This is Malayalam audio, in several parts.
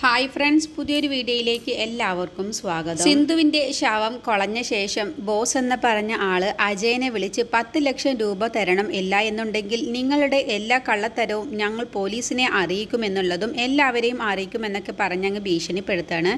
ഹായ് ഫ്രണ്ട്സ് പുതിയൊരു വീഡിയോയിലേക്ക് എല്ലാവർക്കും സ്വാഗതം സിന്ധുവിൻ്റെ ശവം കൊളഞ്ഞ ശേഷം ബോസ് എന്ന് പറഞ്ഞ ആള് അജയനെ വിളിച്ച് പത്ത് ലക്ഷം രൂപ തരണം ഇല്ല എന്നുണ്ടെങ്കിൽ നിങ്ങളുടെ എല്ലാ കള്ളത്തരവും ഞങ്ങൾ പോലീസിനെ അറിയിക്കുമെന്നുള്ളതും എല്ലാവരെയും അറിയിക്കുമെന്നൊക്കെ പറഞ്ഞങ്ങ് ഭീഷണിപ്പെടുത്താണ്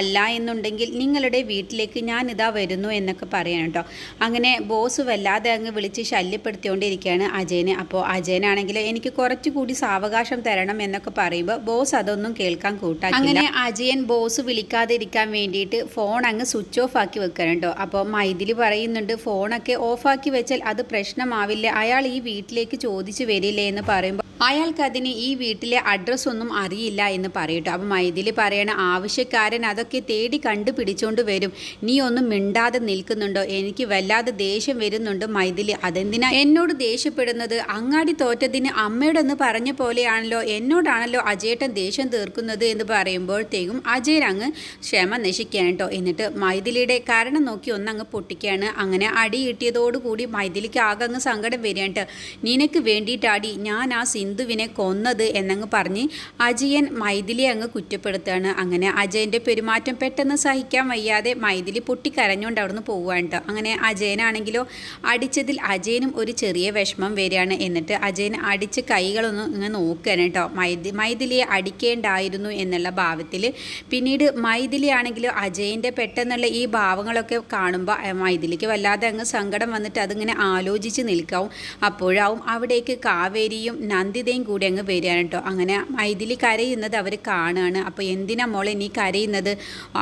അല്ല എന്നുണ്ടെങ്കിൽ നിങ്ങളുടെ വീട്ടിലേക്ക് ഞാൻ ഇതാ വരുന്നു എന്നൊക്കെ പറയണം കേട്ടോ അങ്ങനെ ബോസ് വല്ലാതെ അങ്ങ് വിളിച്ച് ശല്യപ്പെടുത്തിക്കൊണ്ടിരിക്കുകയാണ് അജയനെ അപ്പോൾ അജയനാണെങ്കിൽ എനിക്ക് കുറച്ചുകൂടി സാവകാശം തരണം എന്നൊക്കെ പറയുമ്പോൾ ബോസ് അതൊന്നും കേൾക്കാൻ കൂടും അങ്ങനെ അജയൻ ബോസ് വിളിക്കാതിരിക്കാൻ വേണ്ടിയിട്ട് ഫോൺ അങ്ങ് സ്വിച്ച് ഓഫ് ആക്കി വെക്കണം കേട്ടോ അപ്പോൾ മൈഥിലി പറയുന്നുണ്ട് ഫോണൊക്കെ ഓഫാക്കി വെച്ചാൽ അത് പ്രശ്നമാവില്ല അയാൾ ഈ വീട്ടിലേക്ക് ചോദിച്ചു വരില്ലേ എന്ന് പറയുമ്പോൾ അയാൾക്ക് അതിന് ഈ വീട്ടിലെ അഡ്രസ്സ് ഒന്നും അറിയില്ല എന്ന് പറയട്ടോ അപ്പം മൈഥിലി പറയണ ആവശ്യക്കാരൻ അതൊക്കെ തേടി കണ്ടുപിടിച്ചുകൊണ്ട് വരും നീ ഒന്നും മിണ്ടാതെ നിൽക്കുന്നുണ്ടോ എനിക്ക് വല്ലാതെ ദേഷ്യം വരുന്നുണ്ട് മൈഥിലി അതെന്തിനാ എന്നോട് ദേഷ്യപ്പെടുന്നത് അങ്ങാടി തോറ്റതിന് അമ്മയോടൊന്ന് പറഞ്ഞ പോലെയാണല്ലോ എന്നോടാണല്ലോ അജേട്ടൻ ദേഷ്യം തീർക്കുന്നത് എന്ന് പറയുമ്പോഴത്തേക്കും അജയൻ അങ്ങ് ക്ഷമ നശിക്കുകയാണ് കേട്ടോ എന്നിട്ട് മൈഥിലിയുടെ കാരണം നോക്കി ഒന്നങ്ങ് പൊട്ടിക്കുകയാണ് അങ്ങനെ അടി കിട്ടിയതോടുകൂടി മൈഥിലിക്ക് ആകെ അങ്ങ് സങ്കടം വരികയാണ് നിനക്ക് വേണ്ടിയിട്ടാടി ഞാൻ ആ സിൻ ബിന്ദുവിനെ കൊന്നത് എന്നങ്ങ് പറഞ്ഞ് അജയൻ മൈഥിലി അങ്ങ് കുറ്റപ്പെടുത്തുകയാണ് അങ്ങനെ അജയൻ്റെ പെരുമാറ്റം പെട്ടെന്ന് സഹിക്കാൻ വയ്യാതെ മൈഥിലി പൊട്ടിക്കരഞ്ഞുകൊണ്ട് അവിടുന്ന് പോവുകയാണ് കേട്ടോ അങ്ങനെ അജയനാണെങ്കിലോ അടിച്ചതിൽ അജയനും ഒരു ചെറിയ വിഷമം വരികയാണ് എന്നിട്ട് അജയൻ അടിച്ച് കൈകളൊന്നും ഇങ്ങനെ നോക്കുകയാണ് കേട്ടോ മൈതി മൈഥിലിയെ അടിക്കേണ്ടായിരുന്നു എന്നുള്ള ഭാവത്തിൽ പിന്നീട് മൈഥിലി ആണെങ്കിലോ അജയൻ്റെ പെട്ടെന്നുള്ള ഈ ഭാവങ്ങളൊക്കെ കാണുമ്പോൾ മൈഥിലിക്ക് വല്ലാതെ അങ്ങ് സങ്കടം വന്നിട്ട് അതിങ്ങനെ ആലോചിച്ച് നിൽക്കാവും അപ്പോഴാവും അവിടേക്ക് കാവേരിയും നന്ദി ആദിതയും കൂടി അങ്ങ് വരികയാണ് കേട്ടോ അങ്ങനെ മൈഥിലി കരയുന്നത് അവർ കാണുകയാണ് അപ്പോൾ എന്തിനാ മോളെ നീ കരയുന്നത്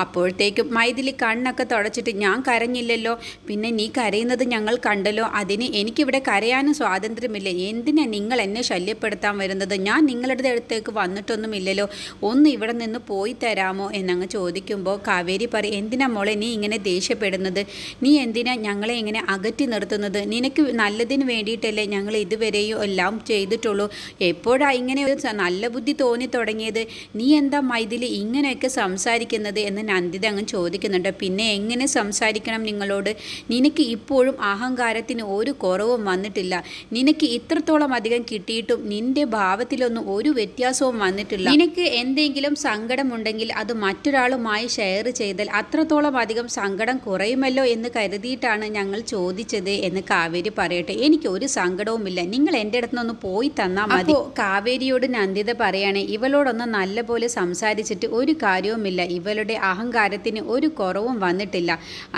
അപ്പോഴത്തേക്കും മൈഥിലി കണ്ണൊക്കെ തുടച്ചിട്ട് ഞാൻ കരഞ്ഞില്ലല്ലോ പിന്നെ നീ കരയുന്നത് ഞങ്ങൾ കണ്ടല്ലോ അതിന് എനിക്കിവിടെ കരയാനും സ്വാതന്ത്ര്യമില്ല എന്തിനാ നിങ്ങൾ എന്നെ ശല്യപ്പെടുത്താൻ വരുന്നത് ഞാൻ നിങ്ങളുടെ അടുത്തേക്ക് വന്നിട്ടൊന്നുമില്ലല്ലോ ഒന്ന് ഇവിടെ നിന്ന് പോയി തരാമോ എന്നങ്ങ് ചോദിക്കുമ്പോൾ കാവേരി പറയും എന്തിനാ മോളെ നീ ഇങ്ങനെ ദേഷ്യപ്പെടുന്നത് നീ എന്തിനാ ഞങ്ങളെ ഇങ്ങനെ അകറ്റി നിർത്തുന്നത് നിനക്ക് നല്ലതിന് വേണ്ടിയിട്ടല്ലേ ഞങ്ങൾ ഇതുവരെയും എല്ലാം ചെയ്തിട്ടുള്ളൂ എപ്പോഴാ ഇങ്ങനെ ഒരു നല്ല ബുദ്ധി തോന്നി തുടങ്ങിയത് നീ എന്താ മൈതിൽ ഇങ്ങനെയൊക്കെ സംസാരിക്കുന്നത് എന്ന് നന്ദിത അങ്ങ് ചോദിക്കുന്നുണ്ട് പിന്നെ എങ്ങനെ സംസാരിക്കണം നിങ്ങളോട് നിനക്ക് ഇപ്പോഴും അഹങ്കാരത്തിന് ഒരു കുറവും വന്നിട്ടില്ല നിനക്ക് ഇത്രത്തോളം അധികം കിട്ടിയിട്ടും നിന്റെ ഭാവത്തിലൊന്നും ഒരു വ്യത്യാസവും വന്നിട്ടില്ല നിനക്ക് എന്തെങ്കിലും സങ്കടമുണ്ടെങ്കിൽ അത് മറ്റൊരാളുമായി ഷെയർ ചെയ്താൽ അത്രത്തോളം അധികം സങ്കടം കുറയുമല്ലോ എന്ന് കരുതിയിട്ടാണ് ഞങ്ങൾ ചോദിച്ചത് എന്ന് കാവേരി പറയട്ടെ എനിക്ക് ഒരു സങ്കടവുമില്ല നിങ്ങൾ എൻ്റെ അടുത്തുനിന്ന് പോയി തന്നാൽ അപ്പോ കാവേരിയോട് നന്ദിത പറയാണ് ഇവളോടൊന്ന് നല്ലപോലെ സംസാരിച്ചിട്ട് ഒരു കാര്യവുമില്ല ഇവളുടെ അഹങ്കാരത്തിന് ഒരു കുറവും വന്നിട്ടില്ല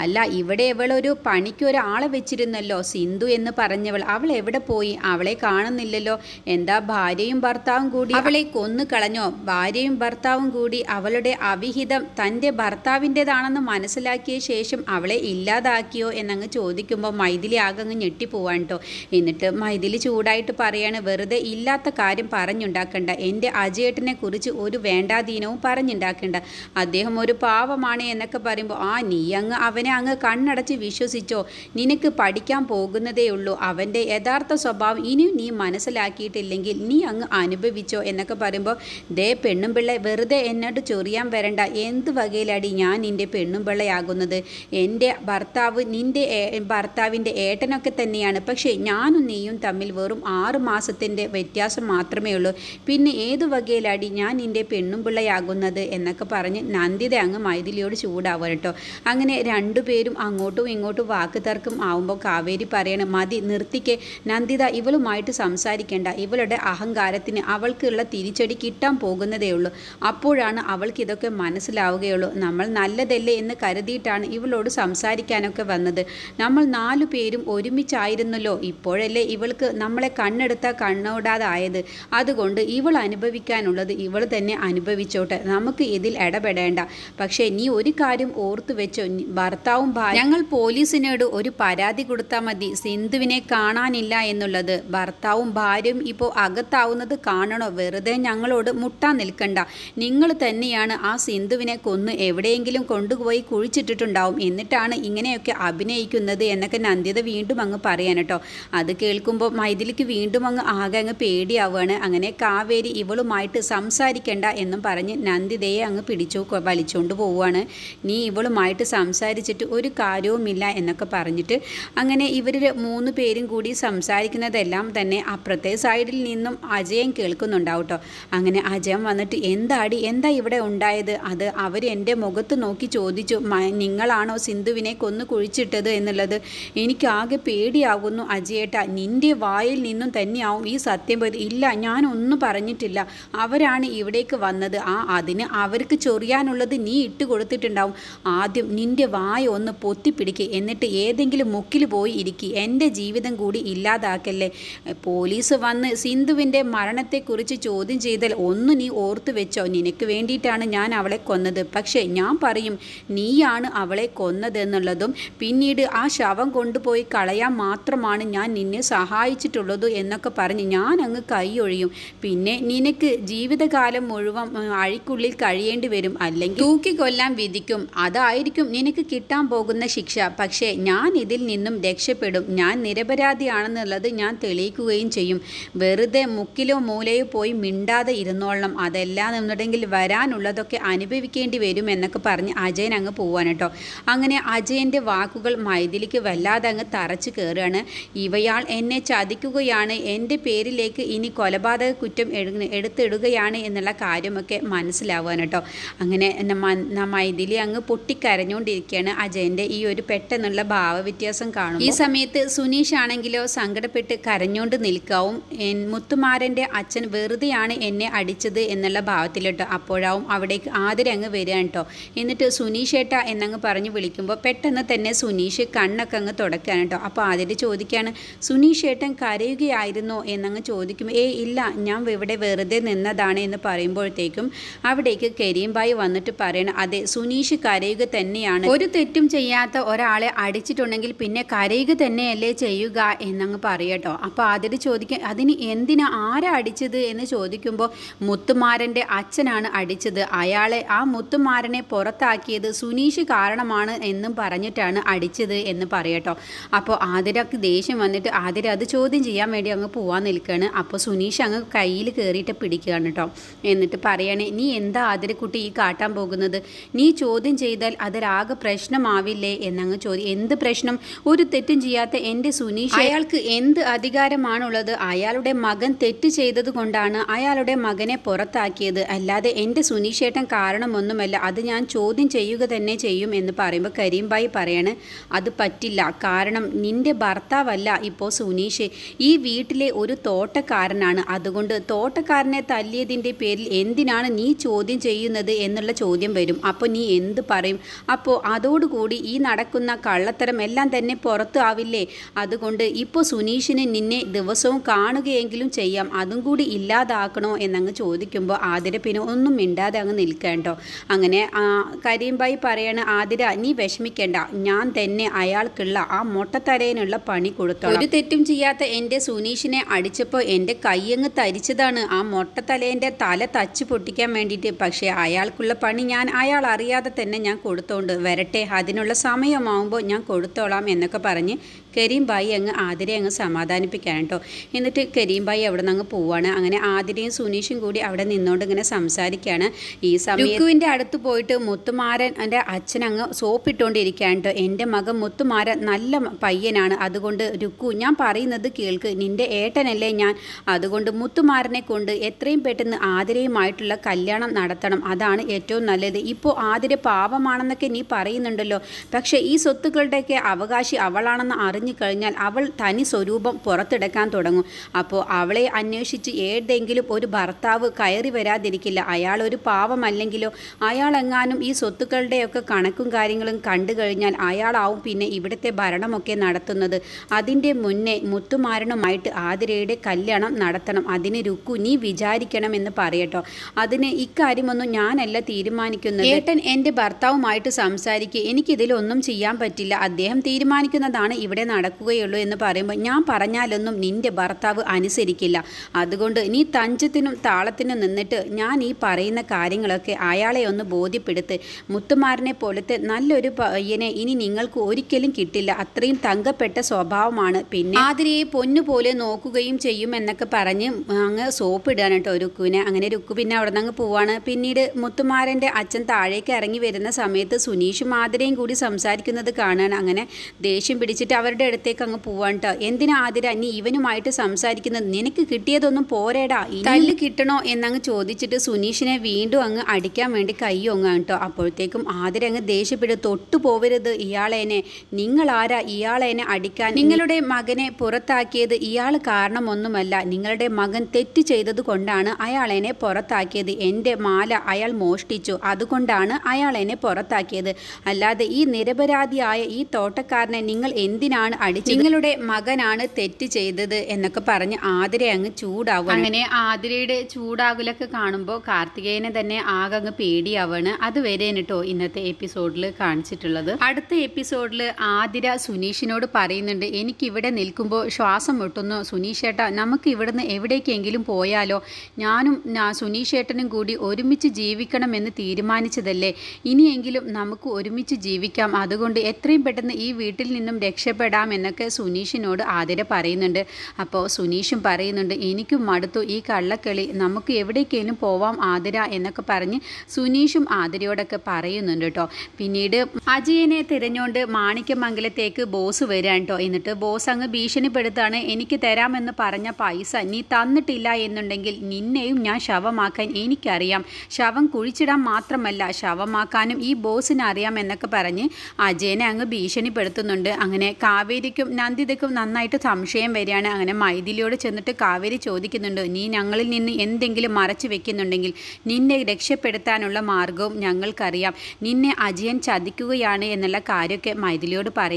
അല്ല ഇവിടെ ഇവളൊരു പണിക്ക് ഒരാളെ വെച്ചിരുന്നല്ലോ സിന്ധു എന്ന് പറഞ്ഞവൾ അവൾ എവിടെ പോയി അവളെ കാണുന്നില്ലല്ലോ എന്താ ഭാര്യയും ഭർത്താവും കൂടി അവളെ കൊന്നു കളഞ്ഞോ ഭാര്യയും ഭർത്താവും കൂടി അവളുടെ അവിഹിതം തൻ്റെ ഭർത്താവിൻ്റെതാണെന്ന് മനസ്സിലാക്കിയ ശേഷം അവളെ ഇല്ലാതാക്കിയോ എന്നങ്ങ് ചോദിക്കുമ്പോൾ മൈഥിലി ആകെ അങ്ങ് ഞെട്ടിപ്പോവാൻ കേട്ടോ എന്നിട്ട് മൈഥിലി ചൂടായിട്ട് പറയാണ് വെറുതെ ഇല്ല ഇല്ലാത്ത കാര്യം പറഞ്ഞുണ്ടാക്കണ്ട എൻ്റെ അജയേട്ടനെ കുറിച്ച് ഒരു വേണ്ടാധീനവും പറഞ്ഞുണ്ടാക്കണ്ട അദ്ദേഹം ഒരു പാവമാണ് എന്നൊക്കെ പറയുമ്പോൾ ആ നീ അങ്ങ് അവനെ അങ്ങ് കണ്ണടച്ച് വിശ്വസിച്ചോ നിനക്ക് പഠിക്കാൻ പോകുന്നതേ ഉള്ളൂ അവൻ്റെ യഥാർത്ഥ സ്വഭാവം ഇനിയും നീ മനസ്സിലാക്കിയിട്ടില്ലെങ്കിൽ നീ അങ്ങ് അനുഭവിച്ചോ എന്നൊക്കെ പറയുമ്പോൾ ദേ പെണ്ണും പിള്ള വെറുതെ എന്നോട് ചൊറിയാൻ വരണ്ട എന്ത് വകയിലടി ഞാൻ നിൻ്റെ പെണ്ണും പിള്ളയാകുന്നത് എൻ്റെ ഭർത്താവ് നിൻ്റെ ഭർത്താവിൻ്റെ ഏട്ടനൊക്കെ തന്നെയാണ് പക്ഷേ ഞാനും നീയും തമ്മിൽ വെറും ആറ് മാസത്തിൻ്റെ വ്യത്യാസം മാത്രമേ ഉള്ളൂ പിന്നെ ഏത് വകയിലാടി ഞാൻ നിൻ്റെ പെണ്ണും പിള്ളയാകുന്നത് എന്നൊക്കെ പറഞ്ഞ് നന്ദിത അങ്ങ് മൈഥിലിയോട് ചൂടാവുക കേട്ടോ അങ്ങനെ രണ്ടുപേരും അങ്ങോട്ടും ഇങ്ങോട്ടും വാക്ക് തർക്കം ആവുമ്പോൾ കാവേരി പറയണം മതി നിർത്തിക്കെ നന്ദിത ഇവളുമായിട്ട് സംസാരിക്കേണ്ട ഇവളുടെ അഹങ്കാരത്തിന് അവൾക്കുള്ള തിരിച്ചടി കിട്ടാൻ പോകുന്നതേ ഉള്ളൂ അപ്പോഴാണ് അവൾക്ക് ഇതൊക്കെ മനസ്സിലാവുകയുള്ളൂ നമ്മൾ നല്ലതല്ലേ എന്ന് കരുതിയിട്ടാണ് ഇവളോട് സംസാരിക്കാനൊക്കെ വന്നത് നമ്മൾ നാലു പേരും ഒരുമിച്ചായിരുന്നല്ലോ ഇപ്പോഴല്ലേ ഇവൾക്ക് നമ്മളെ കണ്ണെടുത്ത കണ്ണോടാ ഇല്ലാതായത് അതുകൊണ്ട് ഇവൾ അനുഭവിക്കാനുള്ളത് ഇവൾ തന്നെ അനുഭവിച്ചോട്ടെ നമുക്ക് ഇതിൽ ഇടപെടേണ്ട പക്ഷേ നീ ഒരു കാര്യം ഓർത്തു വെച്ചോ ഭർത്താവും ഞങ്ങൾ പോലീസിനോട് ഒരു പരാതി കൊടുത്താൽ മതി സിന്ധുവിനെ കാണാനില്ല എന്നുള്ളത് ഭർത്താവും ഭാര്യയും ഇപ്പോൾ അകത്താവുന്നത് കാണണോ വെറുതെ ഞങ്ങളോട് മുട്ടാൻ നിൽക്കണ്ട നിങ്ങൾ തന്നെയാണ് ആ സിന്ധുവിനെ കൊന്ന് എവിടെയെങ്കിലും കൊണ്ടുപോയി കുഴിച്ചിട്ടിട്ടുണ്ടാവും എന്നിട്ടാണ് ഇങ്ങനെയൊക്കെ അഭിനയിക്കുന്നത് എന്നൊക്കെ നന്ദിത വീണ്ടും അങ്ങ് പറയാൻ കേട്ടോ അത് കേൾക്കുമ്പോൾ മൈഥിലിക്ക് വീണ്ടും അങ്ങ് ആകെ അങ്ങ് പേടിയാവുകയാണ് അങ്ങനെ കാവേരി ഇവളുമായിട്ട് സംസാരിക്കേണ്ട എന്നും പറഞ്ഞ് നന്ദിതയെ അങ്ങ് പിടിച്ചു വലിച്ചുകൊണ്ട് പോവുകയാണ് നീ ഇവളുമായിട്ട് സംസാരിച്ചിട്ട് ഒരു കാര്യവുമില്ല എന്നൊക്കെ പറഞ്ഞിട്ട് അങ്ങനെ ഇവർ മൂന്ന് പേരും കൂടി സംസാരിക്കുന്നതെല്ലാം തന്നെ അപ്പുറത്തെ സൈഡിൽ നിന്നും അജയൻ കേൾക്കുന്നുണ്ടാവും കേട്ടോ അങ്ങനെ അജയൻ വന്നിട്ട് എന്താടി എന്താ ഇവിടെ ഉണ്ടായത് അത് അവർ എൻ്റെ മുഖത്ത് നോക്കി ചോദിച്ചു നിങ്ങളാണോ സിന്ധുവിനെ കൊന്നു കുഴിച്ചിട്ടത് എന്നുള്ളത് എനിക്കാകെ പേടിയാകുന്നു അജയേട്ട നിൻ്റെ വായിൽ നിന്നും തന്നെയാവും ഈ സത്യം പറയുമ്പോൾ ഇല്ല ഞാനൊന്നും പറഞ്ഞിട്ടില്ല അവരാണ് ഇവിടേക്ക് വന്നത് ആ അതിന് അവർക്ക് ചൊറിയാനുള്ളത് നീ ഇട്ട് കൊടുത്തിട്ടുണ്ടാവും ആദ്യം നിൻ്റെ വായ ഒന്ന് പൊത്തിപ്പിടിക്കുക എന്നിട്ട് ഏതെങ്കിലും മുക്കിൽ പോയി ഇരിക്കുക എൻ്റെ ജീവിതം കൂടി ഇല്ലാതാക്കല്ലേ പോലീസ് വന്ന് സിന്ധുവിൻ്റെ മരണത്തെക്കുറിച്ച് ചോദ്യം ചെയ്താൽ ഒന്ന് നീ ഓർത്തു വെച്ചോ നിനക്ക് വേണ്ടിയിട്ടാണ് ഞാൻ അവളെ കൊന്നത് പക്ഷേ ഞാൻ പറയും നീയാണ് അവളെ കൊന്നതെന്നുള്ളതും പിന്നീട് ആ ശവം കൊണ്ടുപോയി കളയാൻ മാത്രമാണ് ഞാൻ നിന്നെ സഹായിച്ചിട്ടുള്ളത് എന്നൊക്കെ പറഞ്ഞ് ഞാൻ അങ്ങ് കൈയൊഴിയും പിന്നെ നിനക്ക് ജീവിതകാലം മുഴുവൻ അഴിക്കുള്ളിൽ കഴിയേണ്ടി വരും അല്ലെങ്കിൽ തൂക്കിക്കൊല്ലാൻ വിധിക്കും അതായിരിക്കും നിനക്ക് കിട്ടാൻ പോകുന്ന ശിക്ഷ പക്ഷേ ഞാൻ ഇതിൽ നിന്നും രക്ഷപ്പെടും ഞാൻ നിരപരാധിയാണെന്നുള്ളത് ഞാൻ തെളിയിക്കുകയും ചെയ്യും വെറുതെ മുക്കിലോ മൂലയോ പോയി മിണ്ടാതെ ഇരുന്നോളണം അതെല്ലാം നിന്നിട്ടെങ്കിൽ വരാനുള്ളതൊക്കെ അനുഭവിക്കേണ്ടി വരും എന്നൊക്കെ പറഞ്ഞ് അജയൻ അങ്ങ് പോവാൻ കേട്ടോ അങ്ങനെ അജയൻ്റെ വാക്കുകൾ മൈഥിലിക്ക് വല്ലാതെ അങ്ങ് തറച്ചു കയറുകയാണ് ഇവയാൾ എന്നെ ചതിക്കുകയാണ് എൻ്റെ പേരിലേക്ക് പ്രതിക്ക് ഇനി കൊലപാതക കുറ്റം എടുത്തിടുകയാണ് എന്നുള്ള കാര്യമൊക്കെ മനസ്സിലാവാൻ കേട്ടോ അങ്ങനെ മൈഥിലി അങ്ങ് പൊട്ടിക്കരഞ്ഞുകൊണ്ടിരിക്കുകയാണ് അജയൻ്റെ ഈ ഒരു പെട്ടെന്നുള്ള വ്യത്യാസം കാണും ഈ സമയത്ത് സുനീഷ് ആണെങ്കിലോ സങ്കടപ്പെട്ട് കരഞ്ഞുകൊണ്ട് നിൽക്കാവും മുത്തുമാരൻ്റെ അച്ഛൻ വെറുതെയാണ് എന്നെ അടിച്ചത് എന്നുള്ള ഭാവത്തിലോട്ടോ അപ്പോഴാവും അവിടേക്ക് ആദരം അങ്ങ് വരിക കേട്ടോ എന്നിട്ട് സുനീഷ് ഏട്ടാ എന്നങ്ങ് പറഞ്ഞ് വിളിക്കുമ്പോൾ പെട്ടെന്ന് തന്നെ സുനീഷ് കണ്ണൊക്കെ അങ്ങ് തുടക്കുകയാണ് കേട്ടോ അപ്പോൾ ആദ്യം ചോദിക്കുകയാണ് സുനീഷ് ഏട്ടൻ കരയുകയായിരുന്നോ എന്നങ്ങ് ചോദിച്ചു ചോദിക്കും ഏ ഇല്ല ഞാൻ ഇവിടെ വെറുതെ നിന്നതാണ് എന്ന് പറയുമ്പോഴത്തേക്കും അവിടേക്ക് കരീംബായി വന്നിട്ട് പറയണം അതെ സുനീഷ് കരയുക തന്നെയാണ് ഒരു തെറ്റും ചെയ്യാത്ത ഒരാളെ അടിച്ചിട്ടുണ്ടെങ്കിൽ പിന്നെ കരയുക തന്നെയല്ലേ ചെയ്യുക എന്നങ്ങ് പറയട്ടോ അപ്പോൾ അതിൽ ചോദിക്കുക അതിന് എന്തിനാ ആരാ അടിച്ചത് എന്ന് ചോദിക്കുമ്പോൾ മുത്തുമാരൻ്റെ അച്ഛനാണ് അടിച്ചത് അയാളെ ആ മുത്തുമാരനെ പുറത്താക്കിയത് സുനീഷ് കാരണമാണ് എന്നും പറഞ്ഞിട്ടാണ് അടിച്ചത് എന്ന് പറയട്ടോ അപ്പോൾ ആതിരക്ക് ദേഷ്യം വന്നിട്ട് ആതിര അത് ചോദ്യം ചെയ്യാൻ വേണ്ടി അങ്ങ് പോവാൻ നിൽക്കുകയാണ് അപ്പോൾ സുനീഷ് അങ്ങ് കയ്യിൽ കയറിയിട്ട് പിടിക്കുകയാണ് കേട്ടോ എന്നിട്ട് പറയണേ നീ എന്താ ആതിരക്കുട്ടി ഈ കാട്ടാൻ പോകുന്നത് നീ ചോദ്യം ചെയ്താൽ അതൊരാകെ പ്രശ്നമാവില്ലേ എന്നങ്ങ് ചോദി എന്ത് പ്രശ്നം ഒരു തെറ്റും ചെയ്യാത്ത എൻ്റെ സുനീഷ് അയാൾക്ക് എന്ത് അധികാരമാണുള്ളത് അയാളുടെ മകൻ തെറ്റ് ചെയ്തത് കൊണ്ടാണ് അയാളുടെ മകനെ പുറത്താക്കിയത് അല്ലാതെ എൻ്റെ സുനീഷേട്ടൻ കാരണമൊന്നുമല്ല അത് ഞാൻ ചോദ്യം ചെയ്യുക തന്നെ ചെയ്യും എന്ന് പറയുമ്പോൾ കരീംബായി പറയാണ് അത് പറ്റില്ല കാരണം നിൻ്റെ ഭർത്താവല്ല ഇപ്പോൾ സുനീഷ് ഈ വീട്ടിലെ ഒരു തോട്ടം തോട്ടക്കാരനാണ് അതുകൊണ്ട് തോട്ടക്കാരനെ തല്ലിയതിൻ്റെ പേരിൽ എന്തിനാണ് നീ ചോദ്യം ചെയ്യുന്നത് എന്നുള്ള ചോദ്യം വരും അപ്പോൾ നീ എന്ത് പറയും അപ്പോൾ അതോടുകൂടി ഈ നടക്കുന്ന കള്ളത്തരം എല്ലാം തന്നെ പുറത്തു ആവില്ലേ അതുകൊണ്ട് ഇപ്പോൾ സുനീഷിന് നിന്നെ ദിവസവും കാണുകയെങ്കിലും ചെയ്യാം അതും കൂടി ഇല്ലാതാക്കണോ എന്നങ്ങ് ചോദിക്കുമ്പോൾ ആതിര പിന്നെ ഒന്നും മിണ്ടാതെ അങ്ങ് നിൽക്കേണ്ടോ അങ്ങനെ കരീംബായി പറയാണ് ആതിര നീ വിഷമിക്കേണ്ട ഞാൻ തന്നെ അയാൾക്കുള്ള ആ മൊട്ടത്തരയിനുള്ള പണി കൊടുത്തു ഒരു തെറ്റും ചെയ്യാത്ത എൻ്റെ സുനീഷിനെ അടിച്ചപ്പോൾ എൻ്റെ കൈയങ്ങ് തരിച്ചതാണ് ആ തലേൻ്റെ തല തച്ചു പൊട്ടിക്കാൻ വേണ്ടിയിട്ട് പക്ഷേ അയാൾക്കുള്ള പണി ഞാൻ അയാൾ അറിയാതെ തന്നെ ഞാൻ കൊടുത്തോണ്ട് വരട്ടെ അതിനുള്ള സമയമാവുമ്പോൾ ഞാൻ കൊടുത്തോളാം എന്നൊക്കെ പറഞ്ഞ് കരീം അങ്ങ് ആതിരെ അങ്ങ് സമാധാനിപ്പിക്കാൻ കേട്ടോ എന്നിട്ട് കരീം അവിടെ നിന്ന് അങ്ങ് പോവാണ് അങ്ങനെ ആതിരയും സുനീഷും കൂടി അവിടെ നിന്നുകൊണ്ട് ഇങ്ങനെ സംസാരിക്കുകയാണ് ഈ സമയത്തുവിൻ്റെ അടുത്ത് പോയിട്ട് മുത്തുമാരൻ എൻ്റെ അച്ഛൻ അങ്ങ് സോപ്പിട്ടുകൊണ്ടിരിക്കുകയാണ് കേട്ടോ എൻ്റെ മകൻ മുത്തുമാരൻ നല്ല പയ്യനാണ് അതുകൊണ്ട് രുക്കു ഞാൻ പറയുന്നത് കേൾക്ക് നിൻ്റെ ഏട്ടനല്ലേ ഞാൻ അതുകൊണ്ട് മുത്തുമാരനെ കൊണ്ട് എത്രയും പെട്ടെന്ന് ആതിരയുമായിട്ടുള്ള കല്യാണം നടത്തണം അതാണ് ഏറ്റവും നല്ലത് ഇപ്പോൾ ആതിര പാപമാണെന്നൊക്കെ നീ പറയുന്നുണ്ടല്ലോ പക്ഷേ ഈ സ്വത്തുക്കളുടെയൊക്കെ അവകാശി അവളാണെന്ന് അറിഞ്ഞു കഴിഞ്ഞാൽ അവൾ തനി സ്വരൂപം പുറത്തെടുക്കാൻ തുടങ്ങും അപ്പോൾ അവളെ അന്വേഷിച്ച് ഏതെങ്കിലും ഒരു ഭർത്താവ് കയറി വരാതിരിക്കില്ല അയാൾ ഒരു പാവമല്ലെങ്കിലോ അയാൾ എങ്ങാനും ഈ സ്വത്തുക്കളുടെയൊക്കെ കണക്കും കാര്യങ്ങളും കണ്ടു കഴിഞ്ഞാൽ അയാളാവും പിന്നെ ഇവിടുത്തെ ഭരണമൊക്കെ നടത്തുന്നത് അതിൻ്റെ മുന്നേ മുത്തുമാരണമായിട്ട് ആതിരയുടെ കല്യാണം കല്യാണം നടത്തണം അതിന് രുക്കു നീ വിചാരിക്കണം എന്ന് പറയട്ടോ അതിന് ഇക്കാര്യമൊന്നും ഞാനല്ല തീരുമാനിക്കുന്നത് ഏട്ടൻ എൻ്റെ ഭർത്താവുമായിട്ട് സംസാരിക്കുക എനിക്കിതിലൊന്നും ചെയ്യാൻ പറ്റില്ല അദ്ദേഹം തീരുമാനിക്കുന്നതാണ് ഇവിടെ നടക്കുകയുള്ളൂ എന്ന് പറയുമ്പോൾ ഞാൻ പറഞ്ഞാലൊന്നും നിന്റെ ഭർത്താവ് അനുസരിക്കില്ല അതുകൊണ്ട് നീ തഞ്ചത്തിനും താളത്തിനും നിന്നിട്ട് ഞാൻ ഈ പറയുന്ന കാര്യങ്ങളൊക്കെ അയാളെ ഒന്ന് ബോധ്യപ്പെടുത്ത് മുത്തുമാരനെ പോലത്തെ നല്ലൊരു പയ്യനെ ഇനി നിങ്ങൾക്ക് ഒരിക്കലും കിട്ടില്ല അത്രയും തങ്കപ്പെട്ട സ്വഭാവമാണ് പിന്നെ ആതിരയെ പൊന്നുപോലെ നോക്കുകയും ചെയ്യും എന്നൊക്കെ പറഞ്ഞ് അങ്ങ് സോപ്പ് ഇടുകയാണ് കേട്ടോ രുക്കുവിനെ അങ്ങനെ രുക്കു പിന്നെ അവിടെ നിന്ന് അങ്ങ് പോവാണ് പിന്നീട് മുത്തുമാരൻ്റെ അച്ഛൻ താഴേക്ക് ഇറങ്ങി വരുന്ന സമയത്ത് സുനീഷ് മാതിരയും കൂടി സംസാരിക്കുന്നത് കാണാണ് അങ്ങനെ ദേഷ്യം പിടിച്ചിട്ട് അവരുടെ അടുത്തേക്ക് അങ്ങ് പോവാണ് കേട്ടോ എന്തിനാ ആതിര നീ ഇവനുമായിട്ട് സംസാരിക്കുന്നത് നിനക്ക് കിട്ടിയതൊന്നും പോരേടാ തല്ല് കിട്ടണോ എന്നങ്ങ് ചോദിച്ചിട്ട് സുനീഷിനെ വീണ്ടും അങ്ങ് അടിക്കാൻ വേണ്ടി കൈയൊങ്ങാണ് കേട്ടോ അപ്പോഴത്തേക്കും ആതിര അങ്ങ് ദേഷ്യപ്പെടുക തൊട്ടു പോവരുത് ഇയാളേനെ നിങ്ങൾ ആരാ അടിക്കാൻ നിങ്ങളുടെ മകനെ പുറത്താക്കിയത് ഇയാൾ കാരണമൊന്നുമല്ല കുറ്റമല്ല നിങ്ങളുടെ മകൻ തെറ്റ് ചെയ്തത് കൊണ്ടാണ് അയാൾ എന്നെ പുറത്താക്കിയത് എൻ്റെ മാല അയാൾ മോഷ്ടിച്ചു അതുകൊണ്ടാണ് അയാൾ എന്നെ പുറത്താക്കിയത് അല്ലാതെ ഈ നിരപരാധിയായ ഈ തോട്ടക്കാരനെ നിങ്ങൾ എന്തിനാണ് അടിച്ചത് നിങ്ങളുടെ മകനാണ് തെറ്റ് ചെയ്തത് എന്നൊക്കെ പറഞ്ഞ് ആതിര അങ്ങ് ചൂടാവും അങ്ങനെ ആതിരയുടെ ചൂടാകുലൊക്കെ കാണുമ്പോൾ കാർത്തികേയനെ തന്നെ ആകെ അങ്ങ് പേടിയാവാണ് അതുവരെ കേട്ടോ ഇന്നത്തെ എപ്പിസോഡിൽ കാണിച്ചിട്ടുള്ളത് അടുത്ത എപ്പിസോഡിൽ ആതിര സുനീഷിനോട് പറയുന്നുണ്ട് എനിക്കിവിടെ നിൽക്കുമ്പോൾ ശ്വാസം മുട്ടുന്നു സുനീഷേട്ടാ നമുക്ക് നമുക്ക് ഇവിടുന്ന് എവിടേക്കെങ്കിലും പോയാലോ ഞാനും സുനീഷേട്ടനും കൂടി ഒരുമിച്ച് ജീവിക്കണമെന്ന് തീരുമാനിച്ചതല്ലേ ഇനിയെങ്കിലും നമുക്ക് ഒരുമിച്ച് ജീവിക്കാം അതുകൊണ്ട് എത്രയും പെട്ടെന്ന് ഈ വീട്ടിൽ നിന്നും രക്ഷപ്പെടാം എന്നൊക്കെ സുനീഷിനോട് ആതിര പറയുന്നുണ്ട് അപ്പോൾ സുനീഷും പറയുന്നുണ്ട് എനിക്കും മടുത്തു ഈ കള്ളക്കളി നമുക്ക് എവിടേക്കെങ്കിലും പോവാം ആതിര എന്നൊക്കെ പറഞ്ഞ് സുനീഷും ആതിരയോടൊക്കെ പറയുന്നുണ്ട് കേട്ടോ പിന്നീട് അജയനെ തിരഞ്ഞുകൊണ്ട് മാണിക്യമംഗലത്തേക്ക് ബോസ് വരികയാണ് കേട്ടോ എന്നിട്ട് ബോസ് അങ്ങ് ഭീഷണിപ്പെടുത്താണ് എനിക്ക് തരാമെന്ന് പറഞ്ഞ പൈസ നീ തന്നിട്ടില്ല എന്നുണ്ടെങ്കിൽ നിന്നെയും ഞാൻ ശവമാക്കാൻ എനിക്കറിയാം ശവം കുഴിച്ചിടാൻ മാത്രമല്ല ശവമാക്കാനും ഈ ബോസിന് അറിയാം എന്നൊക്കെ പറഞ്ഞ് അജയനെ അങ്ങ് ഭീഷണിപ്പെടുത്തുന്നുണ്ട് അങ്ങനെ കാവേരിക്കും നന്ദിതയ്ക്കും നന്നായിട്ട് സംശയം വരികയാണ് അങ്ങനെ മൈഥിലിയോട് ചെന്നിട്ട് കാവേരി ചോദിക്കുന്നുണ്ട് നീ ഞങ്ങളിൽ നിന്ന് എന്തെങ്കിലും മറച്ചു വെക്കുന്നുണ്ടെങ്കിൽ നിന്നെ രക്ഷപ്പെടുത്താനുള്ള മാർഗവും ഞങ്ങൾക്കറിയാം നിന്നെ അജയൻ ചതിക്കുകയാണ് എന്നുള്ള കാര്യമൊക്കെ മൈഥിലിയോട് പറയും